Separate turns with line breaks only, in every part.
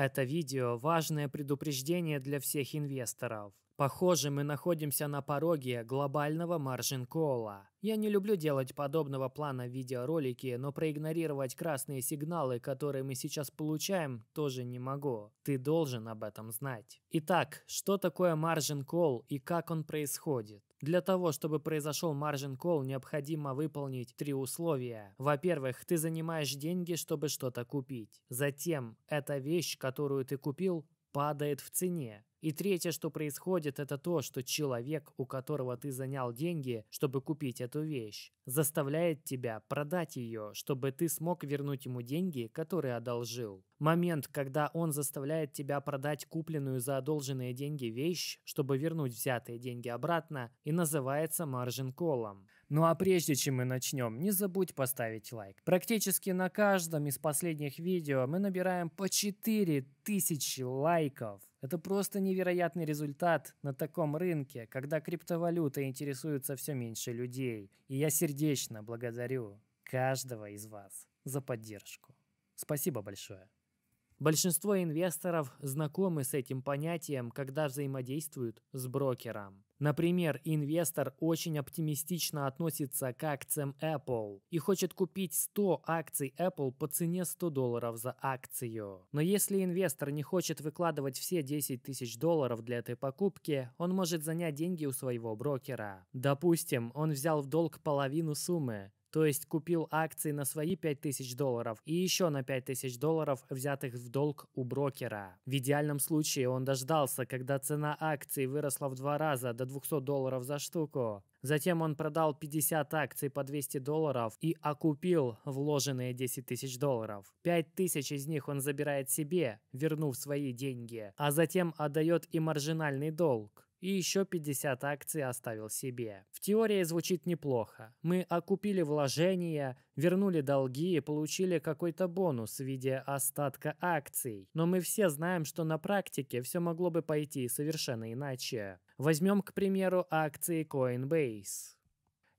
Это видео – важное предупреждение для всех инвесторов. Похоже, мы находимся на пороге глобального маржин-кола. Я не люблю делать подобного плана видеоролики, но проигнорировать красные сигналы, которые мы сейчас получаем, тоже не могу. Ты должен об этом знать. Итак, что такое маржин-кол и как он происходит? Для того, чтобы произошел маржин кол, необходимо выполнить три условия. Во-первых, ты занимаешь деньги, чтобы что-то купить. Затем, эта вещь, которую ты купил, падает в цене. И третье, что происходит, это то, что человек, у которого ты занял деньги, чтобы купить эту вещь, заставляет тебя продать ее, чтобы ты смог вернуть ему деньги, которые одолжил. Момент, когда он заставляет тебя продать купленную за одолженные деньги вещь, чтобы вернуть взятые деньги обратно, и называется маржин-колом. Ну а прежде чем мы начнем, не забудь поставить лайк. Практически на каждом из последних видео мы набираем по 4000 лайков. Это просто невероятный результат на таком рынке, когда криптовалюта интересуется все меньше людей. И я сердечно Сердечно благодарю каждого из вас за поддержку. Спасибо большое. Большинство инвесторов знакомы с этим понятием, когда взаимодействуют с брокером. Например, инвестор очень оптимистично относится к акциям Apple и хочет купить 100 акций Apple по цене 100 долларов за акцию. Но если инвестор не хочет выкладывать все 10 тысяч долларов для этой покупки, он может занять деньги у своего брокера. Допустим, он взял в долг половину суммы, то есть купил акции на свои 5000 долларов и еще на 5000 долларов, взятых в долг у брокера. В идеальном случае он дождался, когда цена акций выросла в два раза до 200 долларов за штуку. Затем он продал 50 акций по 200 долларов и окупил вложенные 10 тысяч долларов. 5 тысяч из них он забирает себе, вернув свои деньги, а затем отдает и маржинальный долг и еще 50 акций оставил себе. В теории звучит неплохо. Мы окупили вложения, вернули долги и получили какой-то бонус в виде остатка акций. Но мы все знаем, что на практике все могло бы пойти совершенно иначе. Возьмем, к примеру, акции Coinbase.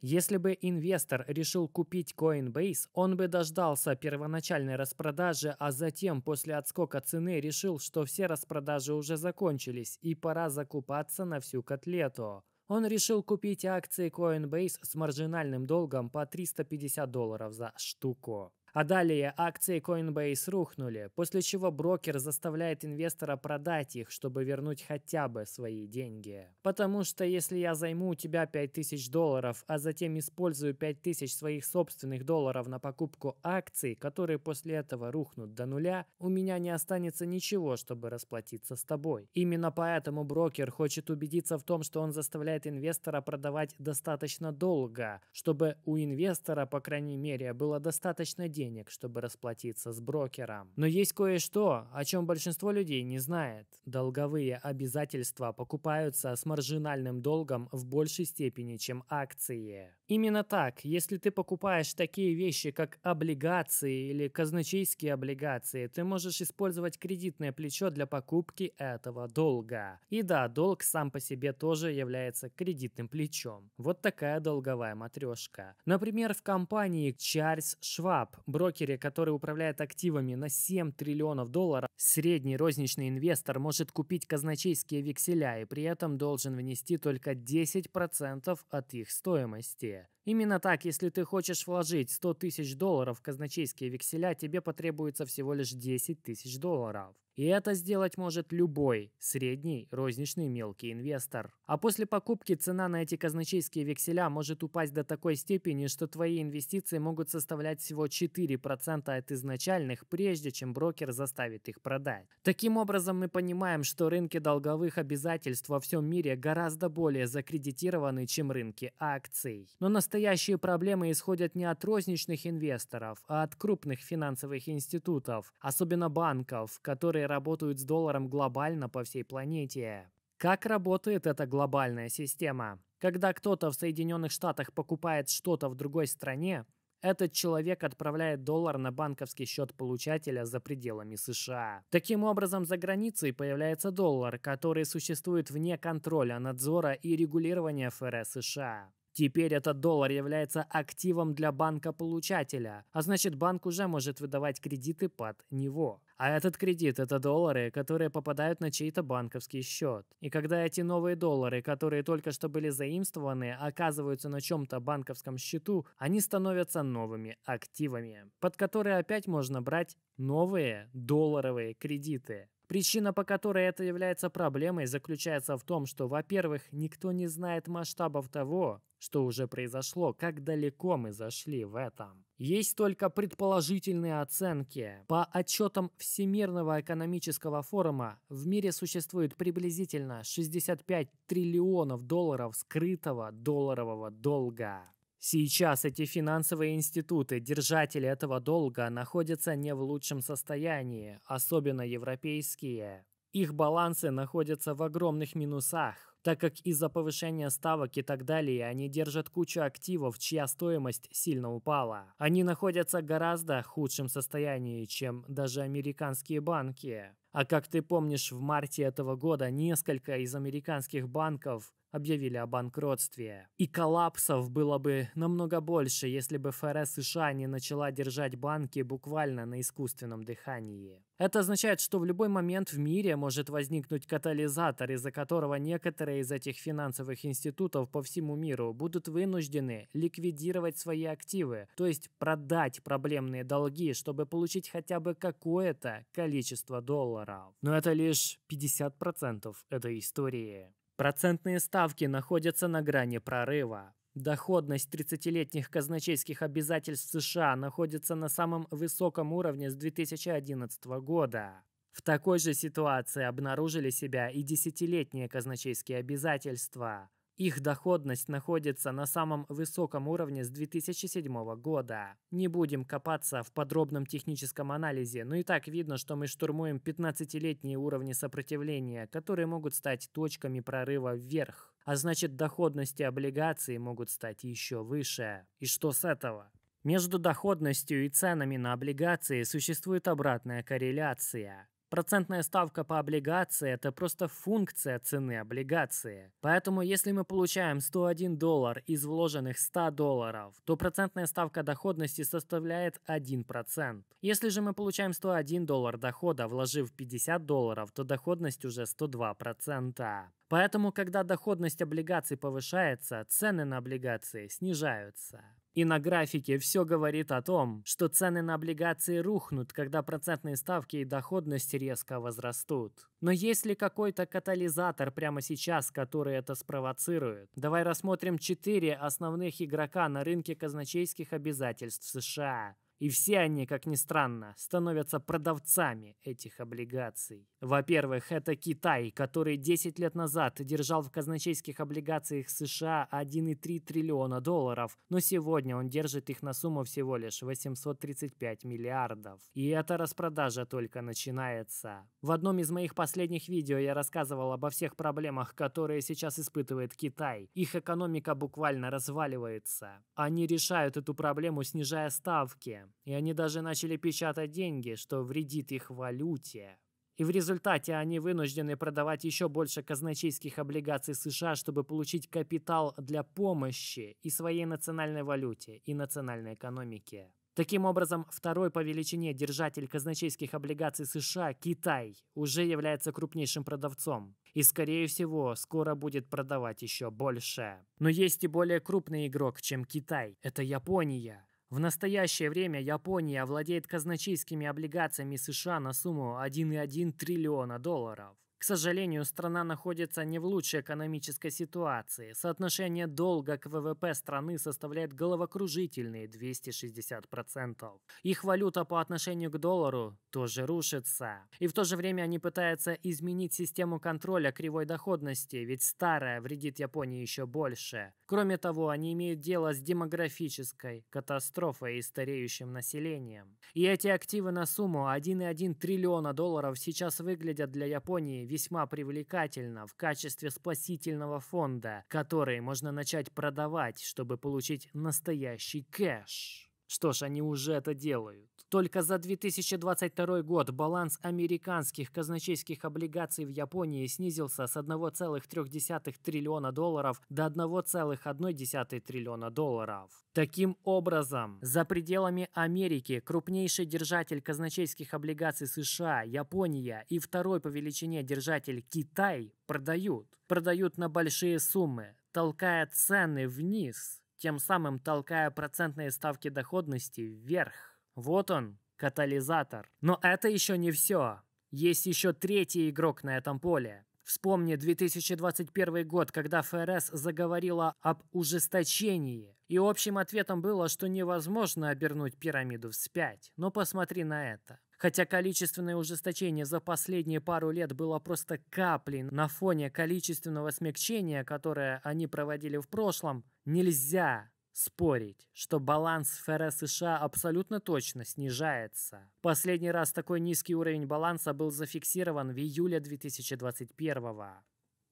Если бы инвестор решил купить Coinbase, он бы дождался первоначальной распродажи, а затем после отскока цены решил, что все распродажи уже закончились и пора закупаться на всю котлету. Он решил купить акции Coinbase с маржинальным долгом по 350 долларов за штуку. А далее акции Coinbase рухнули, после чего брокер заставляет инвестора продать их, чтобы вернуть хотя бы свои деньги. Потому что если я займу у тебя 5000 долларов, а затем использую 5000 своих собственных долларов на покупку акций, которые после этого рухнут до нуля, у меня не останется ничего, чтобы расплатиться с тобой. Именно поэтому брокер хочет убедиться в том, что он заставляет инвестора продавать достаточно долго, чтобы у инвестора, по крайней мере, было достаточно денег, денег, чтобы расплатиться с брокером. Но есть кое-что, о чем большинство людей не знает. Долговые обязательства покупаются с маржинальным долгом в большей степени, чем акции. Именно так, если ты покупаешь такие вещи, как облигации или казначейские облигации, ты можешь использовать кредитное плечо для покупки этого долга. И да, долг сам по себе тоже является кредитным плечом. Вот такая долговая матрешка. Например, в компании Чарльз Шваб брокере, который управляет активами на 7 триллионов долларов, средний розничный инвестор может купить казначейские векселя и при этом должен внести только 10% от их стоимости. Именно так, если ты хочешь вложить 100 тысяч долларов в казначейские векселя, тебе потребуется всего лишь 10 тысяч долларов. И это сделать может любой средний розничный мелкий инвестор. А после покупки цена на эти казначейские векселя может упасть до такой степени, что твои инвестиции могут составлять всего 4% от изначальных, прежде чем брокер заставит их продать. Таким образом, мы понимаем, что рынки долговых обязательств во всем мире гораздо более закредитированы, чем рынки акций. Но настоящий Настоящие проблемы исходят не от розничных инвесторов, а от крупных финансовых институтов, особенно банков, которые работают с долларом глобально по всей планете. Как работает эта глобальная система? Когда кто-то в Соединенных Штатах покупает что-то в другой стране, этот человек отправляет доллар на банковский счет получателя за пределами США. Таким образом, за границей появляется доллар, который существует вне контроля, надзора и регулирования ФРС США. Теперь этот доллар является активом для банка-получателя, а значит банк уже может выдавать кредиты под него. А этот кредит – это доллары, которые попадают на чей-то банковский счет. И когда эти новые доллары, которые только что были заимствованы, оказываются на чем-то банковском счету, они становятся новыми активами, под которые опять можно брать новые долларовые кредиты. Причина, по которой это является проблемой, заключается в том, что, во-первых, никто не знает масштабов того, что уже произошло, как далеко мы зашли в этом. Есть только предположительные оценки. По отчетам Всемирного экономического форума в мире существует приблизительно 65 триллионов долларов скрытого долларового долга. Сейчас эти финансовые институты, держатели этого долга, находятся не в лучшем состоянии, особенно европейские. Их балансы находятся в огромных минусах, так как из-за повышения ставок и так далее они держат кучу активов, чья стоимость сильно упала. Они находятся в гораздо худшем состоянии, чем даже американские банки. А как ты помнишь, в марте этого года несколько из американских банков объявили о банкротстве. И коллапсов было бы намного больше, если бы ФРС США не начала держать банки буквально на искусственном дыхании. Это означает, что в любой момент в мире может возникнуть катализатор, из-за которого некоторые из этих финансовых институтов по всему миру будут вынуждены ликвидировать свои активы, то есть продать проблемные долги, чтобы получить хотя бы какое-то количество долларов. Но это лишь 50% этой истории. Процентные ставки находятся на грани прорыва. Доходность 30-летних казначейских обязательств США находится на самом высоком уровне с 2011 года. В такой же ситуации обнаружили себя и десятилетние казначейские обязательства. Их доходность находится на самом высоком уровне с 2007 года. Не будем копаться в подробном техническом анализе, но и так видно, что мы штурмуем 15-летние уровни сопротивления, которые могут стать точками прорыва вверх. А значит, доходности облигаций могут стать еще выше. И что с этого? Между доходностью и ценами на облигации существует обратная корреляция. Процентная ставка по облигации – это просто функция цены облигации. Поэтому если мы получаем 101 доллар из вложенных 100 долларов, то процентная ставка доходности составляет 1%. Если же мы получаем 101 доллар дохода, вложив 50 долларов, то доходность уже 102%. Поэтому, когда доходность облигаций повышается, цены на облигации снижаются. И на графике все говорит о том, что цены на облигации рухнут, когда процентные ставки и доходности резко возрастут. Но есть ли какой-то катализатор прямо сейчас, который это спровоцирует? Давай рассмотрим четыре основных игрока на рынке казначейских обязательств США. И все они, как ни странно, становятся продавцами этих облигаций. Во-первых, это Китай, который 10 лет назад держал в казначейских облигациях США 1,3 триллиона долларов, но сегодня он держит их на сумму всего лишь 835 миллиардов. И эта распродажа только начинается. В одном из моих последних видео я рассказывал обо всех проблемах, которые сейчас испытывает Китай. Их экономика буквально разваливается. Они решают эту проблему, снижая ставки и они даже начали печатать деньги, что вредит их валюте. И в результате они вынуждены продавать еще больше казначейских облигаций США, чтобы получить капитал для помощи и своей национальной валюте, и национальной экономике. Таким образом, второй по величине держатель казначейских облигаций США, Китай, уже является крупнейшим продавцом. И, скорее всего, скоро будет продавать еще больше. Но есть и более крупный игрок, чем Китай. Это Япония. В настоящее время Япония владеет казначейскими облигациями США на сумму 1,1 триллиона долларов. К сожалению, страна находится не в лучшей экономической ситуации. Соотношение долга к ВВП страны составляет головокружительные 260%. Их валюта по отношению к доллару тоже рушится. И в то же время они пытаются изменить систему контроля кривой доходности, ведь старая вредит Японии еще больше. Кроме того, они имеют дело с демографической катастрофой и стареющим населением. И эти активы на сумму 1,1 триллиона долларов сейчас выглядят для Японии весьма привлекательно в качестве спасительного фонда, который можно начать продавать, чтобы получить настоящий кэш. Что ж, они уже это делают. Только за 2022 год баланс американских казначейских облигаций в Японии снизился с 1,3 триллиона долларов до 1,1 триллиона долларов. Таким образом, за пределами Америки крупнейший держатель казначейских облигаций США, Япония и второй по величине держатель Китай продают. Продают на большие суммы, толкая цены вниз, тем самым толкая процентные ставки доходности вверх. Вот он, катализатор. Но это еще не все. Есть еще третий игрок на этом поле. Вспомни 2021 год, когда ФРС заговорила об ужесточении. И общим ответом было, что невозможно обернуть пирамиду вспять. Но посмотри на это. Хотя количественное ужесточение за последние пару лет было просто каплей на фоне количественного смягчения, которое они проводили в прошлом, нельзя спорить, что баланс ФРС США абсолютно точно снижается. Последний раз такой низкий уровень баланса был зафиксирован в июле 2021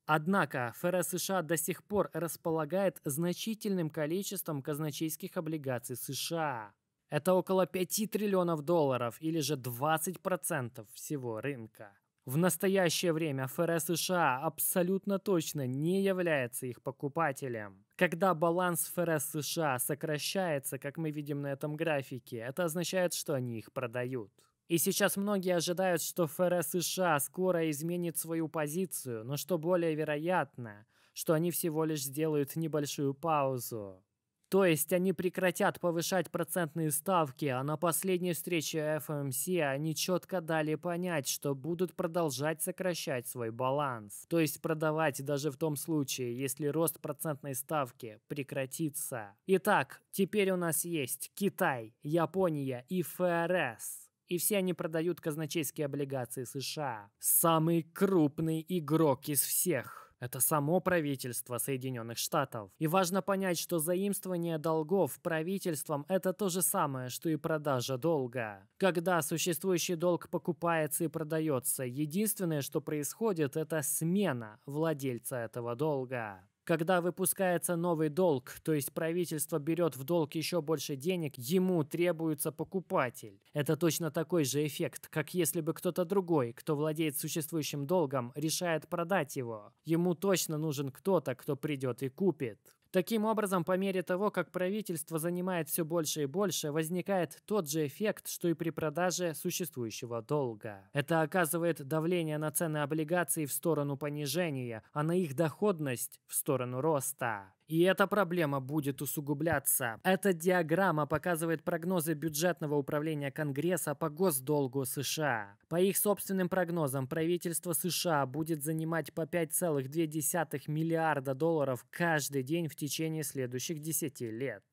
Однако ФРС США до сих пор располагает значительным количеством казначейских облигаций США. Это около 5 триллионов долларов или же 20% всего рынка. В настоящее время ФРС США абсолютно точно не является их покупателем. Когда баланс ФРС США сокращается, как мы видим на этом графике, это означает, что они их продают. И сейчас многие ожидают, что ФРС США скоро изменит свою позицию, но что более вероятно, что они всего лишь сделают небольшую паузу. То есть они прекратят повышать процентные ставки, а на последней встрече FOMC они четко дали понять, что будут продолжать сокращать свой баланс. То есть продавать даже в том случае, если рост процентной ставки прекратится. Итак, теперь у нас есть Китай, Япония и ФРС и все они продают казначейские облигации США. Самый крупный игрок из всех. Это само правительство Соединенных Штатов. И важно понять, что заимствование долгов правительством – это то же самое, что и продажа долга. Когда существующий долг покупается и продается, единственное, что происходит, это смена владельца этого долга. Когда выпускается новый долг, то есть правительство берет в долг еще больше денег, ему требуется покупатель. Это точно такой же эффект, как если бы кто-то другой, кто владеет существующим долгом, решает продать его. Ему точно нужен кто-то, кто придет и купит. Таким образом, по мере того, как правительство занимает все больше и больше, возникает тот же эффект, что и при продаже существующего долга. Это оказывает давление на цены облигаций в сторону понижения, а на их доходность в сторону роста. И эта проблема будет усугубляться. Эта диаграмма показывает прогнозы бюджетного управления Конгресса по госдолгу США. По их собственным прогнозам, правительство США будет занимать по 5,2 миллиарда долларов каждый день в течение следующих 10 лет.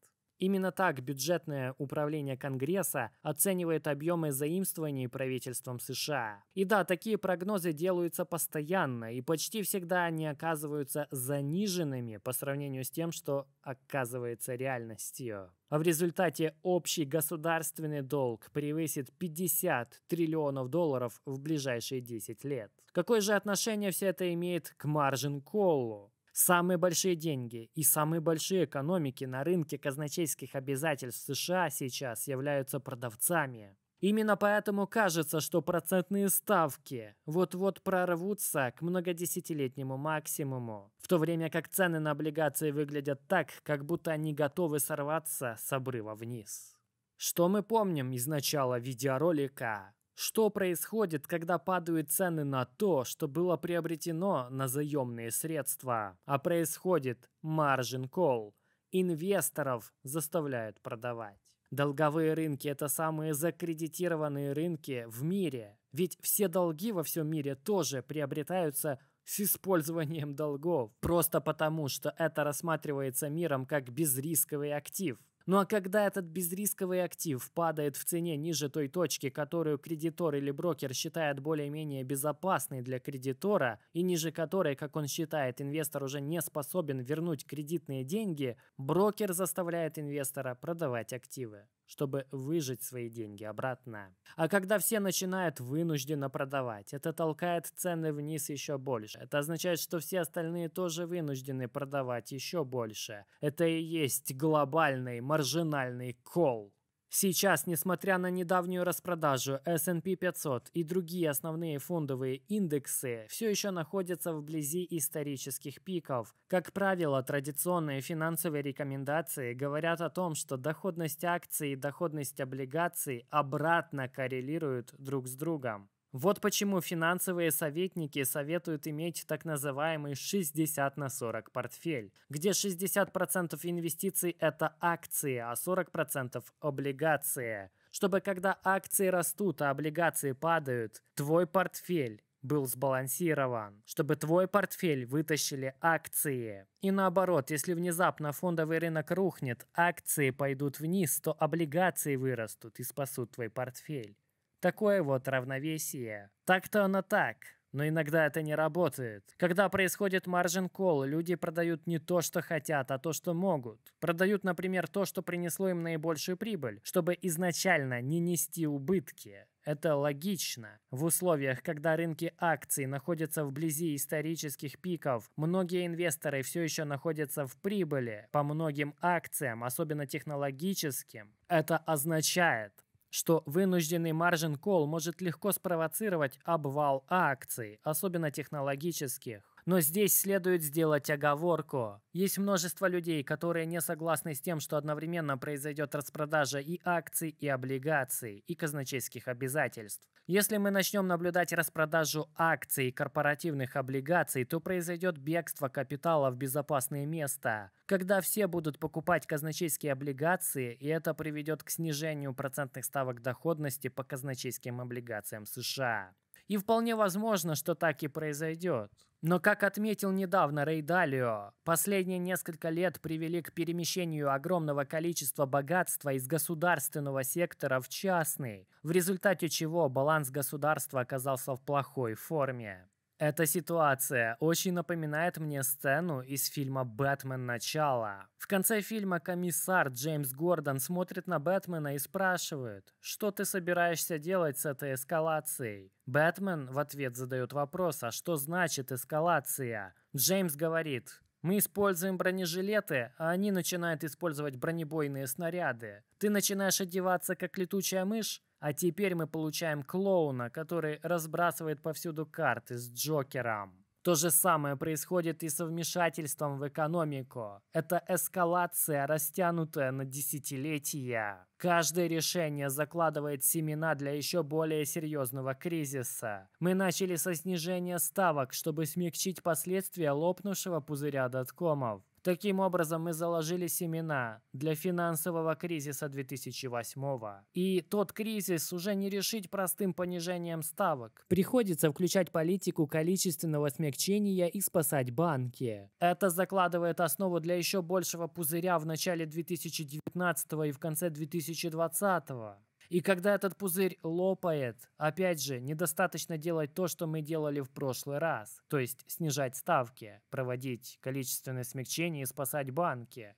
Именно так бюджетное управление Конгресса оценивает объемы заимствований правительством США. И да, такие прогнозы делаются постоянно и почти всегда они оказываются заниженными по сравнению с тем, что оказывается реальностью. А в результате общий государственный долг превысит 50 триллионов долларов в ближайшие 10 лет. Какое же отношение все это имеет к маржин Коллу? Самые большие деньги и самые большие экономики на рынке казначейских обязательств США сейчас являются продавцами. Именно поэтому кажется, что процентные ставки вот-вот прорвутся к многодесятилетнему максимуму, в то время как цены на облигации выглядят так, как будто они готовы сорваться с обрыва вниз. Что мы помним из начала видеоролика? Что происходит, когда падают цены на то, что было приобретено на заемные средства? А происходит маржин call. Инвесторов заставляют продавать. Долговые рынки – это самые закредитированные рынки в мире. Ведь все долги во всем мире тоже приобретаются с использованием долгов. Просто потому, что это рассматривается миром как безрисковый актив. Ну а когда этот безрисковый актив падает в цене ниже той точки, которую кредитор или брокер считает более-менее безопасной для кредитора, и ниже которой, как он считает, инвестор уже не способен вернуть кредитные деньги, брокер заставляет инвестора продавать активы чтобы выжать свои деньги обратно. А когда все начинают вынужденно продавать, это толкает цены вниз еще больше. Это означает, что все остальные тоже вынуждены продавать еще больше. Это и есть глобальный маржинальный кол. Сейчас, несмотря на недавнюю распродажу, S&P 500 и другие основные фондовые индексы все еще находятся вблизи исторических пиков. Как правило, традиционные финансовые рекомендации говорят о том, что доходность акций и доходность облигаций обратно коррелируют друг с другом. Вот почему финансовые советники советуют иметь так называемый 60 на 40 портфель, где 60% инвестиций – это акции, а 40% – облигации. Чтобы когда акции растут, а облигации падают, твой портфель был сбалансирован, чтобы твой портфель вытащили акции. И наоборот, если внезапно фондовый рынок рухнет, акции пойдут вниз, то облигации вырастут и спасут твой портфель. Такое вот равновесие. Так-то оно так. Но иногда это не работает. Когда происходит маржин колл, люди продают не то, что хотят, а то, что могут. Продают, например, то, что принесло им наибольшую прибыль, чтобы изначально не нести убытки. Это логично. В условиях, когда рынки акций находятся вблизи исторических пиков, многие инвесторы все еще находятся в прибыли по многим акциям, особенно технологическим. Это означает, что вынужденный маржин кол может легко спровоцировать обвал акций, особенно технологических. Но здесь следует сделать оговорку. Есть множество людей, которые не согласны с тем, что одновременно произойдет распродажа и акций, и облигаций, и казначейских обязательств. Если мы начнем наблюдать распродажу акций и корпоративных облигаций, то произойдет бегство капитала в безопасное место, когда все будут покупать казначейские облигации, и это приведет к снижению процентных ставок доходности по казначейским облигациям США. И вполне возможно, что так и произойдет. Но, как отметил недавно Рей Далио, последние несколько лет привели к перемещению огромного количества богатства из государственного сектора в частный, в результате чего баланс государства оказался в плохой форме. Эта ситуация очень напоминает мне сцену из фильма «Бэтмен. Начало». В конце фильма комиссар Джеймс Гордон смотрит на Бэтмена и спрашивает, что ты собираешься делать с этой эскалацией? Бэтмен в ответ задает вопрос, а что значит эскалация? Джеймс говорит, мы используем бронежилеты, а они начинают использовать бронебойные снаряды. Ты начинаешь одеваться как летучая мышь, а теперь мы получаем клоуна, который разбрасывает повсюду карты с Джокером. То же самое происходит и со вмешательством в экономику. Это эскалация, растянутая на десятилетия. Каждое решение закладывает семена для еще более серьезного кризиса. Мы начали со снижения ставок, чтобы смягчить последствия лопнувшего пузыря доткомов. Таким образом, мы заложили семена для финансового кризиса 2008 И тот кризис уже не решить простым понижением ставок. Приходится включать политику количественного смягчения и спасать банки. Это закладывает основу для еще большего пузыря в начале 2019 и в конце 2020. И когда этот пузырь лопает, опять же, недостаточно делать то, что мы делали в прошлый раз, то есть снижать ставки, проводить количественные смягчения, и спасать банки.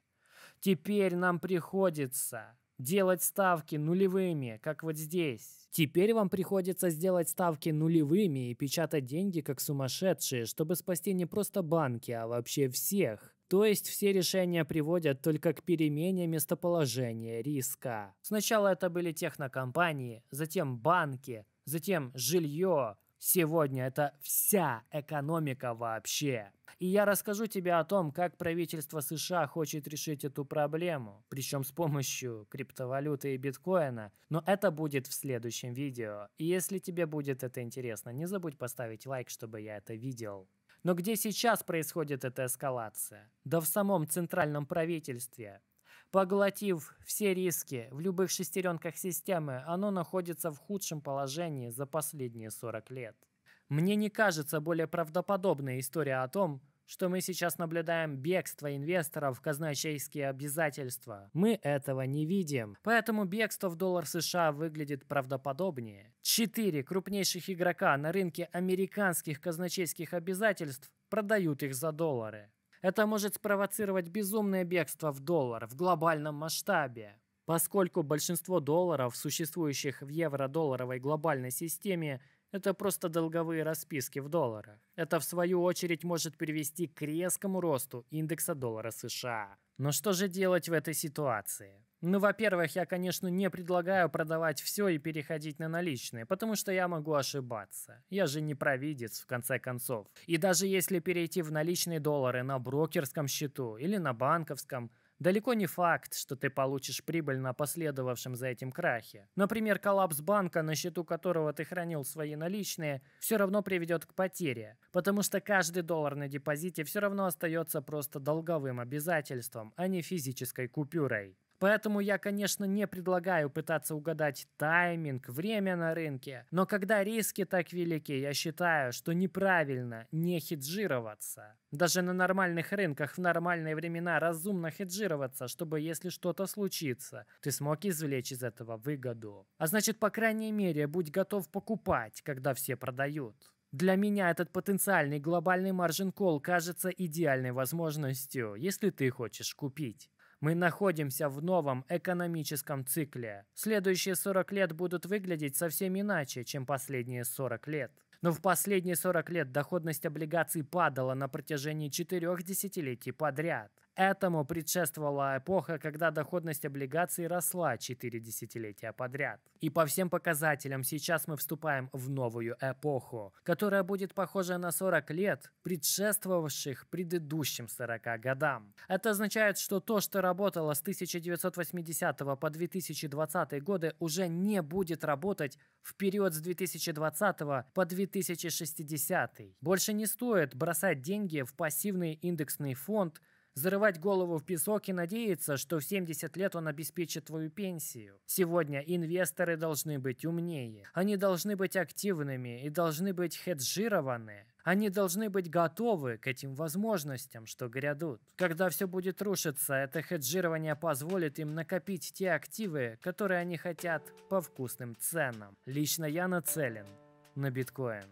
Теперь нам приходится делать ставки нулевыми, как вот здесь. Теперь вам приходится сделать ставки нулевыми и печатать деньги как сумасшедшие, чтобы спасти не просто банки, а вообще всех. То есть все решения приводят только к перемене местоположения риска. Сначала это были технокомпании, затем банки, затем жилье. Сегодня это вся экономика вообще. И я расскажу тебе о том, как правительство США хочет решить эту проблему, причем с помощью криптовалюты и биткоина, но это будет в следующем видео. И если тебе будет это интересно, не забудь поставить лайк, чтобы я это видел. Но где сейчас происходит эта эскалация? Да в самом центральном правительстве. Поглотив все риски в любых шестеренках системы, оно находится в худшем положении за последние 40 лет. Мне не кажется более правдоподобной история о том, что мы сейчас наблюдаем бегство инвесторов в казначейские обязательства. Мы этого не видим, поэтому бегство в доллар США выглядит правдоподобнее. Четыре крупнейших игрока на рынке американских казначейских обязательств продают их за доллары. Это может спровоцировать безумное бегство в доллар в глобальном масштабе. Поскольку большинство долларов, существующих в евро-долларовой глобальной системе, это просто долговые расписки в долларах. Это, в свою очередь, может привести к резкому росту индекса доллара США. Но что же делать в этой ситуации? Ну, во-первых, я, конечно, не предлагаю продавать все и переходить на наличные, потому что я могу ошибаться. Я же не провидец, в конце концов. И даже если перейти в наличные доллары на брокерском счету или на банковском – Далеко не факт, что ты получишь прибыль на последовавшем за этим крахе. Например, коллапс банка, на счету которого ты хранил свои наличные, все равно приведет к потере, потому что каждый доллар на депозите все равно остается просто долговым обязательством, а не физической купюрой. Поэтому я, конечно, не предлагаю пытаться угадать тайминг, время на рынке, но когда риски так велики, я считаю, что неправильно не хеджироваться. Даже на нормальных рынках в нормальные времена разумно хеджироваться, чтобы если что-то случится, ты смог извлечь из этого выгоду. А значит, по крайней мере, будь готов покупать, когда все продают. Для меня этот потенциальный глобальный маржин-колл кажется идеальной возможностью, если ты хочешь купить. Мы находимся в новом экономическом цикле. Следующие 40 лет будут выглядеть совсем иначе, чем последние 40 лет. Но в последние 40 лет доходность облигаций падала на протяжении четырех десятилетий подряд. Этому предшествовала эпоха, когда доходность облигаций росла 4 десятилетия подряд. И по всем показателям сейчас мы вступаем в новую эпоху, которая будет похожа на 40 лет, предшествовавших предыдущим 40 годам. Это означает, что то, что работало с 1980 по 2020 годы, уже не будет работать в период с 2020 по 2060. Больше не стоит бросать деньги в пассивный индексный фонд – зарывать голову в песок и надеяться, что в 70 лет он обеспечит твою пенсию. Сегодня инвесторы должны быть умнее. Они должны быть активными и должны быть хеджированы. Они должны быть готовы к этим возможностям, что грядут. Когда все будет рушиться, это хеджирование позволит им накопить те активы, которые они хотят по вкусным ценам. Лично я нацелен на биткоин.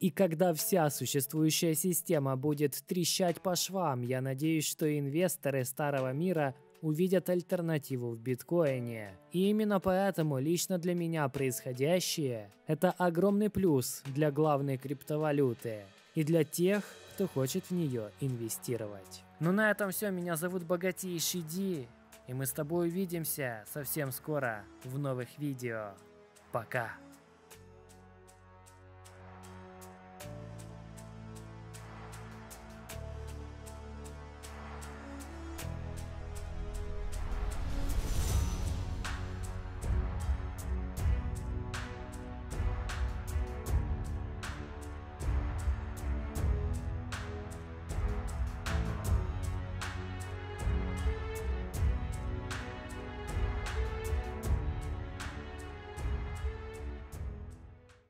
И когда вся существующая система будет трещать по швам, я надеюсь, что инвесторы старого мира увидят альтернативу в биткоине. И именно поэтому лично для меня происходящее – это огромный плюс для главной криптовалюты и для тех, кто хочет в нее инвестировать. Ну на этом все, меня зовут Богатейший Ди, и мы с тобой увидимся совсем скоро в новых видео. Пока!